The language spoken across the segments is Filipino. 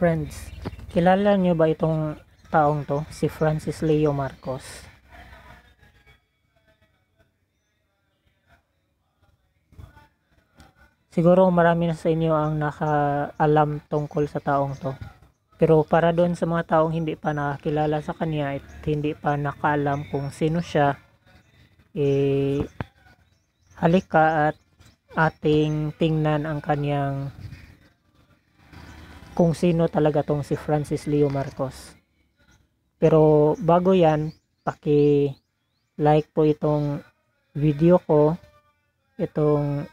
Friends, kilala nyo ba itong taong to? Si Francis Leo Marcos. Siguro marami na sa inyo ang nakaalam tungkol sa taong to. Pero para doon sa mga taong hindi pa nakakilala sa kanya at hindi pa nakaalam kung sino siya, eh, halika at ating tingnan ang kanyang kung sino talaga tong si Francis Leo Marcos. Pero bago yan, paki like po itong video ko, itong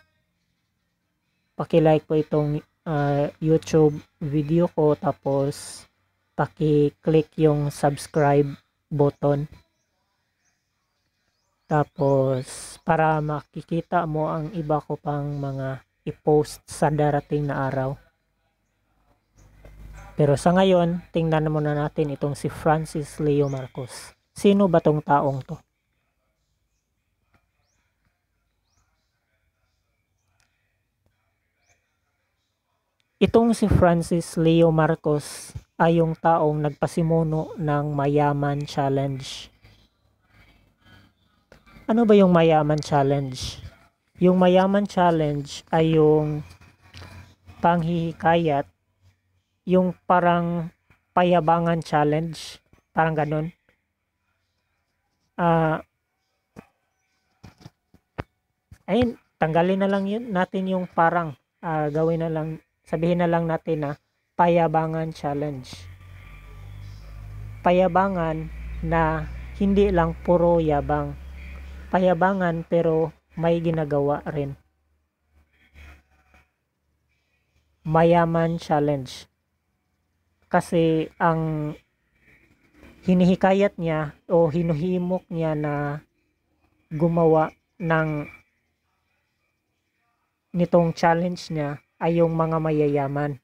paki like po itong uh, YouTube video ko tapos paki-click yung subscribe button. Tapos para makikita mo ang iba ko pang mga i-post sa darating na araw. Pero sa ngayon, tingnan muna natin itong si Francis Leo Marcos. Sino ba tong taong to? Itong si Francis Leo Marcos ay yung taong nagpasimuno ng Mayaman Challenge. Ano ba yung Mayaman Challenge? Yung Mayaman Challenge ay yung panghihikayat yung parang payabangan challenge, parang ganun. Ah, uh, ayun, tanggalin na lang yun, natin yung parang, uh, gawin na lang, sabihin na lang natin na payabangan challenge. Payabangan na hindi lang puro yabang. Payabangan pero may ginagawa rin. Mayaman challenge kasi ang hinihikayat niya o hinuhimok niya na gumawa ng nitong challenge niya ay yung mga mayayaman,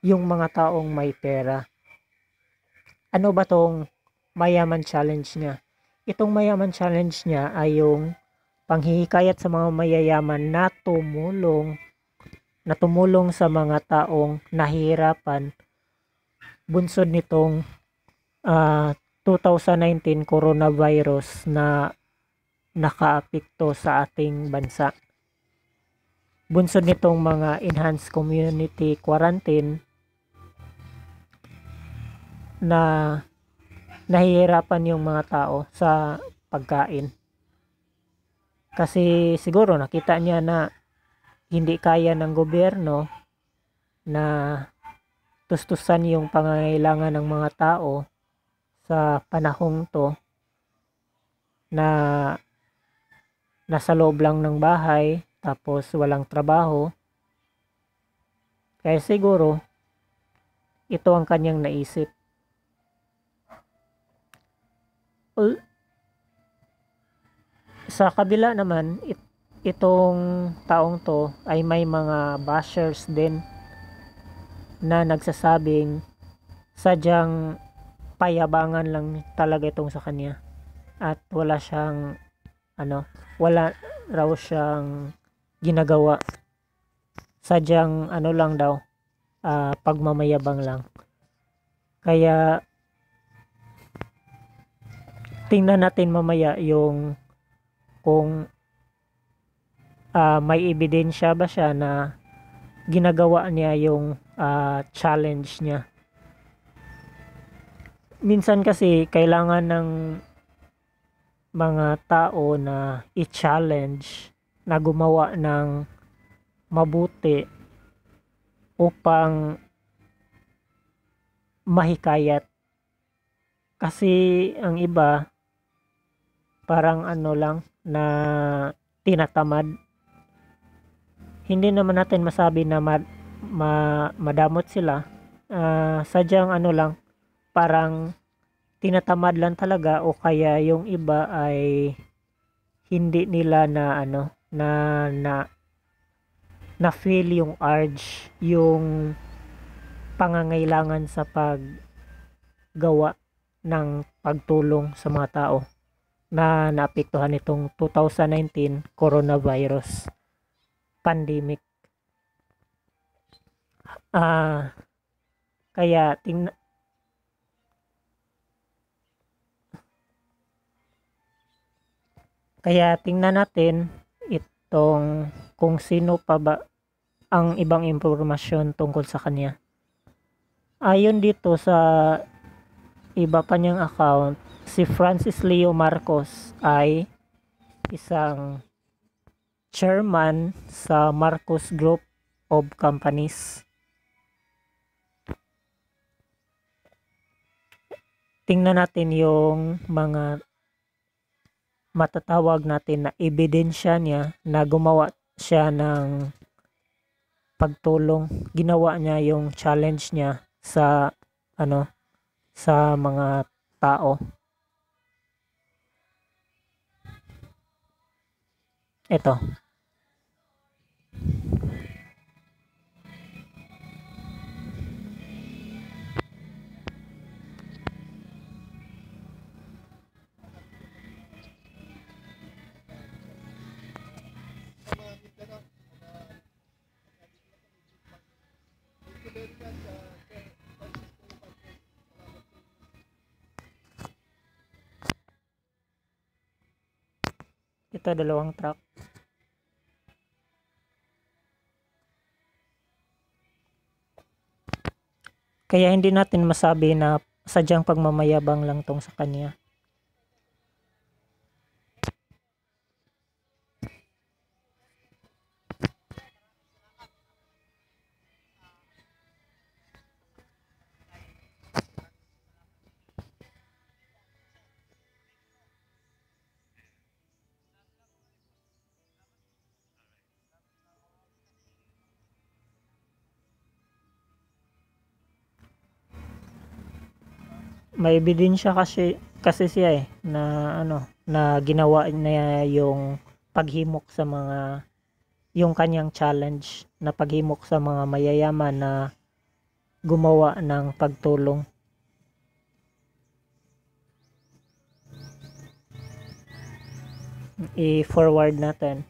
yung mga taong may pera. Ano ba tong mayaman challenge niya? Itong mayaman challenge niya ay yung panghihikayat sa mga mayayaman na tumulong na tumulong sa mga taong nahihirapan bunsod nitong uh, ah, 2019 coronavirus na nakaapekto sa ating bansa. Bunsod nitong mga enhanced community quarantine na nahihirapan yung mga tao sa pagkain. Kasi siguro nakita niya na hindi kaya ng gobyerno na tustusan yung pangangailangan ng mga tao sa panahong to na nasa loob lang ng bahay tapos walang trabaho kaya siguro ito ang kanyang naisip sa kabila naman it, itong taong to ay may mga bashers din na nagsasabing sadyang payabangan lang talaga itong sa kanya at wala siyang ano wala raw siyang ginagawa sadyang ano lang daw uh, pagmamayabang lang kaya tingnan natin mamaya yung kung uh, may ebidensya ba siya na ginagawa niya yung uh, challenge niya. Minsan kasi kailangan ng mga tao na i-challenge na gumawa ng mabuti upang mahikayat. Kasi ang iba parang ano lang na tinatamad. Hindi naman natin masabi na ma madamot sila uh, sadyang ano lang parang tinatamad lang talaga o kaya yung iba ay hindi nila na ano na na na feel yung urge yung pangangailangan sa paggawa ng pagtulong sa mga tao na naapektuhan itong 2019 coronavirus pandemic Uh, kaya tingnan Kaya tingnan natin itong kung sino pa ba ang ibang impormasyon tungkol sa kanya. Ayon dito sa iba pa niyang account, si Francis Leo Marcos ay isang chairman sa Marcos Group of Companies tingnan natin yung mga matatawag natin na ebidensya niya na gumawa siya ng pagtulong. Ginawa niya yung challenge niya sa ano sa mga tao. Ito. Ito, dalawang truck. Kaya hindi natin masabi na sadyang pagmamayabang lang tong sa kanya. may ebidensya kasi kasi siya eh na ano na ginawa niya yung paghimok sa mga yung kanyang challenge na paghimok sa mga mayayaman na gumawa ng pagtulong i-forward natin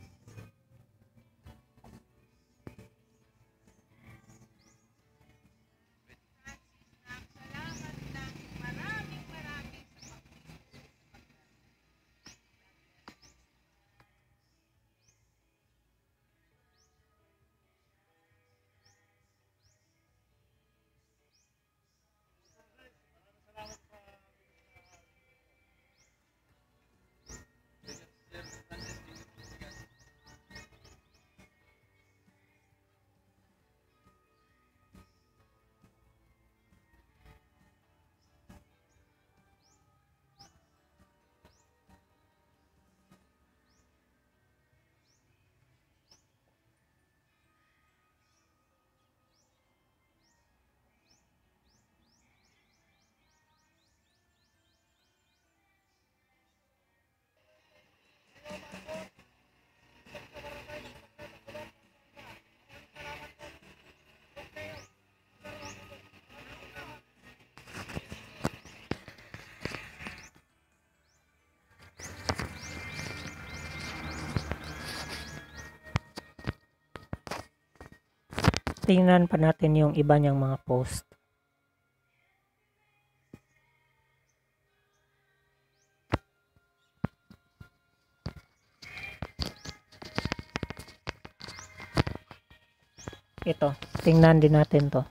tingnan pa natin yung iba niyang mga post. Ito, tingnan din natin to.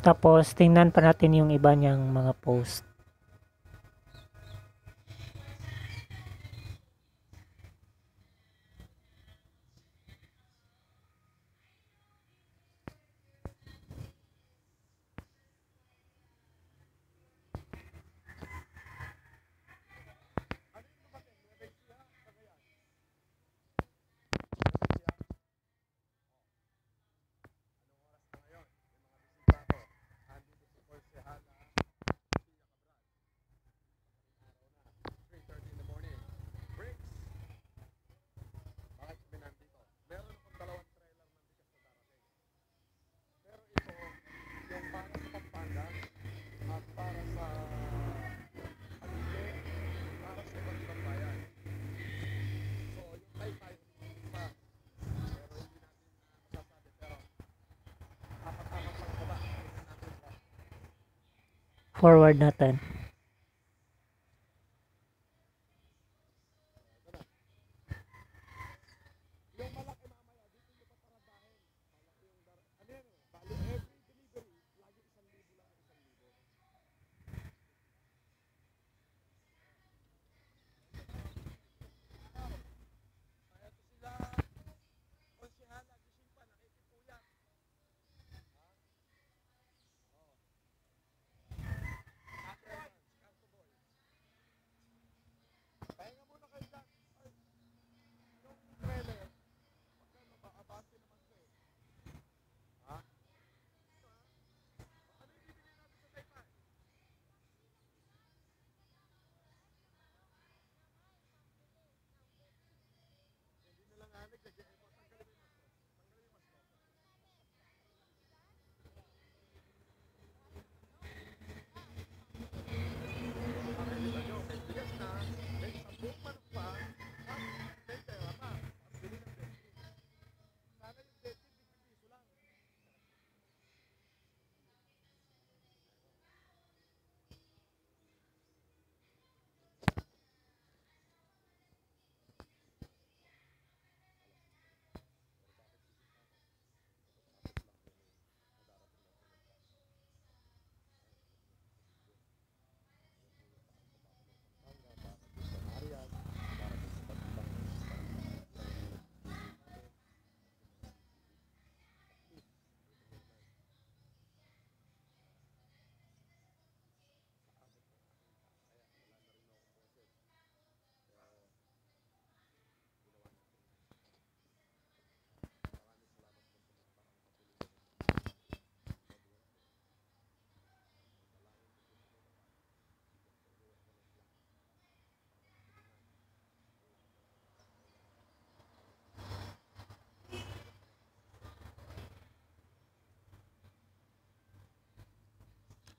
Tapos, tingnan pa natin yung iba niyang mga post. forward natin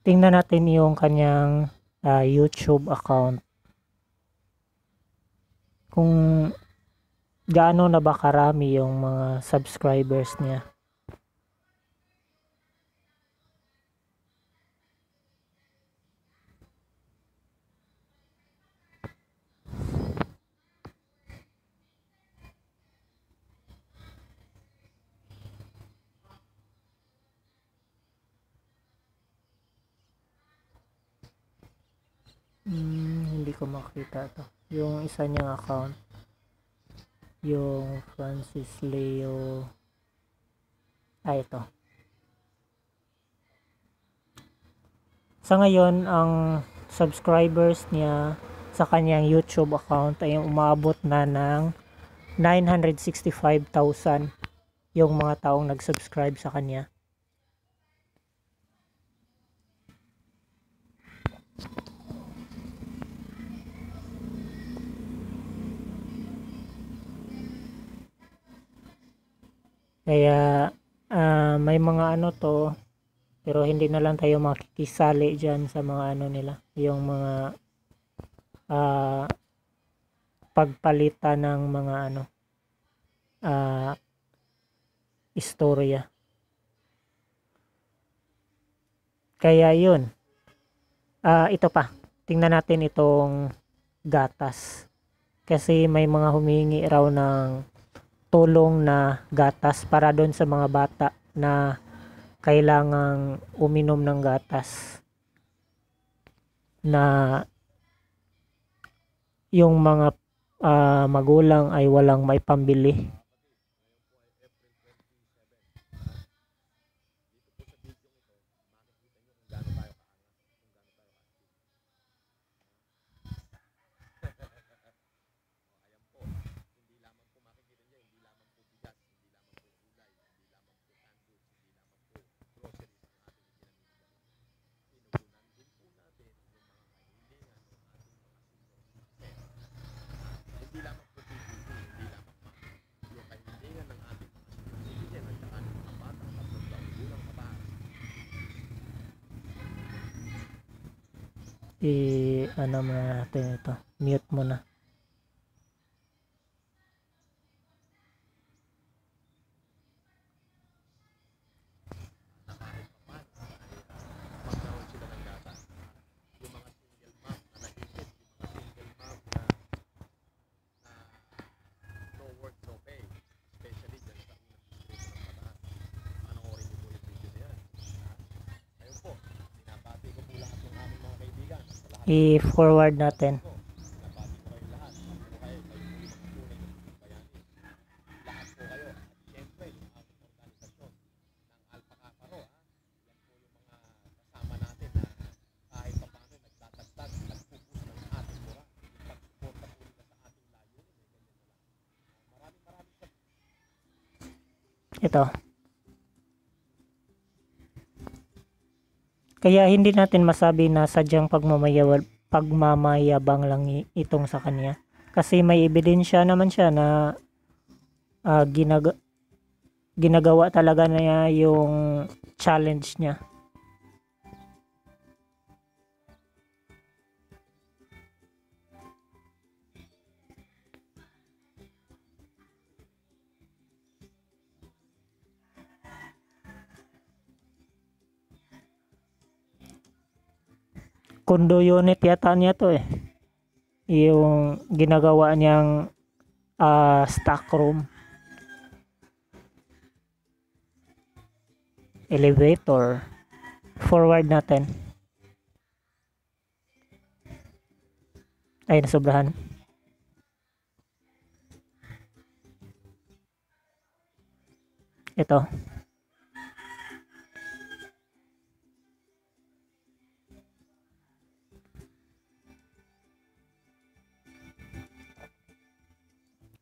tingnan natin yung kanyang uh, YouTube account. Kung gaano na ba karami yung mga subscribers niya. Hmm, hindi ko makita to. Yung isa niyang account. Yung Francis Leo. Ah, ito. Sa ngayon, ang subscribers niya sa kanyang YouTube account ay umabot na ng 965,000 yung mga taong nag-subscribe sa kanya. kaya uh, may mga ano to pero hindi na lang tayo makikisali dyan sa mga ano nila yung mga uh, pagpalitan ng mga ano uh, istorya kaya yun uh, ito pa tingnan natin itong gatas kasi may mga humingi raw ng tulong na gatas para doon sa mga bata na kailangang uminom ng gatas na yung mga uh, magulang ay walang may pambili i ano muna natin ito mute muna i-forward natin ito Kaya hindi natin masabi na sadyang pagmamayabang, pagmamayabang lang itong sa kanya. Kasi may ebidensya naman siya na uh, ginag ginagawa talaga niya yung challenge niya. condo unit yata niya to eh yung ginagawa niyang uh, stock room elevator forward natin ay nasobrahan ito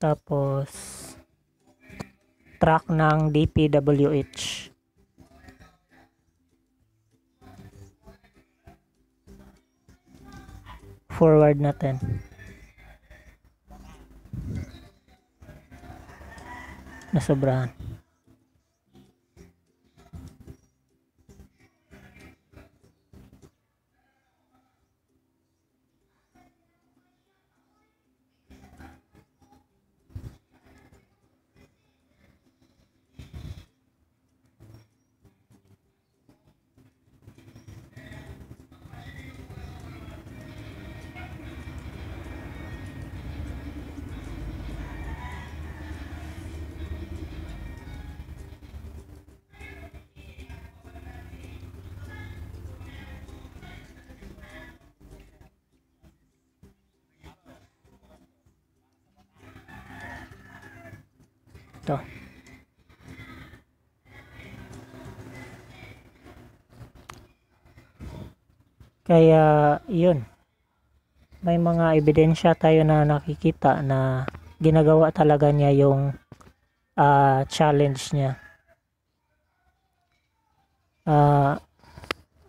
Tapos, track ng DPWH. Forward natin. Nasobrahan. Ito. Kaya, yun. May mga ebidensya tayo na nakikita na ginagawa talaga niya yung uh, challenge niya. Uh,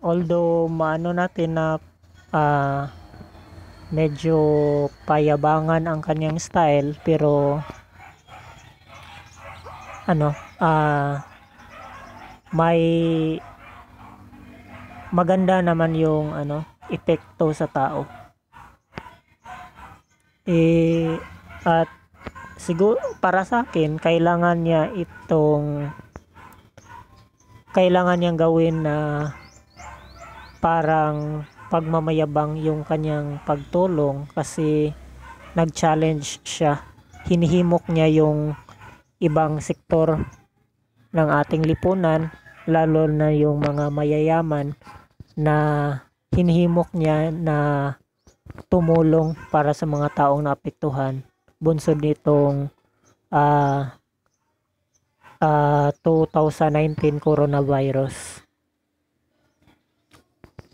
although, maano natin na uh, medyo payabangan ang kanyang style, pero ano uh, may maganda naman yung ano epekto sa tao eh at siguro para sa akin kailangan niya itong kailangan niyang gawin na parang pagmamayabang yung kanyang pagtulong kasi nag-challenge siya hinihimok niya yung ibang sektor ng ating lipunan lalo na yung mga mayayaman na hinihimok niya na tumulong para sa mga taong naapektuhan bunsod nitong uh, uh, 2019 coronavirus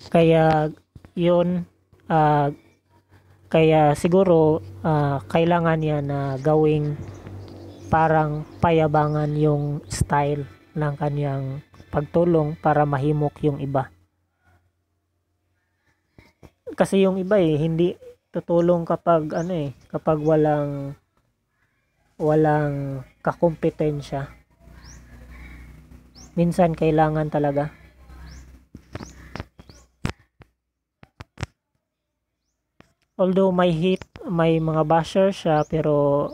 kaya yun uh, kaya siguro uh, kailangan niya na gawing parang payabangan yung style ng kanyang pagtulong para mahimok yung iba. Kasi yung iba eh hindi tutulong kapag ano eh kapag walang walang kakumpetensya. Minsan kailangan talaga although may hate may mga basher siya pero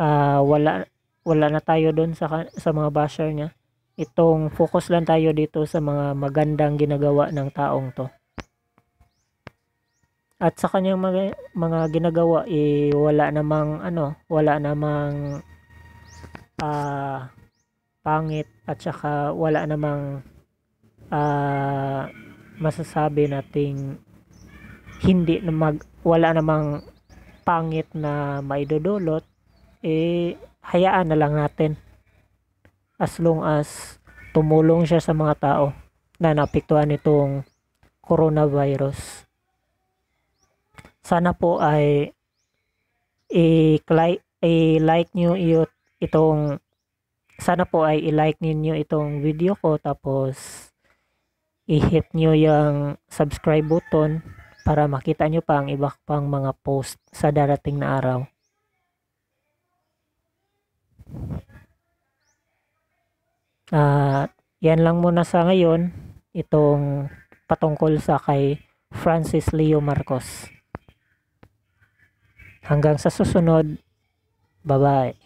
uh, wala wala na tayo doon sa sa mga basher niya. Itong focus lang tayo dito sa mga magandang ginagawa ng taong to. At sa kanyang mga, mga ginagawa eh, wala namang ano, wala namang uh, pangit at saka wala namang uh, masasabi nating hindi na mag wala namang pangit na maidodolot eh hayaan na lang natin as long as tumulong siya sa mga tao na naapektuhan itong coronavirus. Sana po ay i-like, i-like nyo itong sana po ay i-like ninyo itong video ko tapos i-hit nyo yung subscribe button para makita nyo pa ang iba pang mga post sa darating na araw. At uh, yan lang muna sa ngayon itong patungkol sa kay Francis Leo Marcos. Hanggang sa susunod, bye-bye.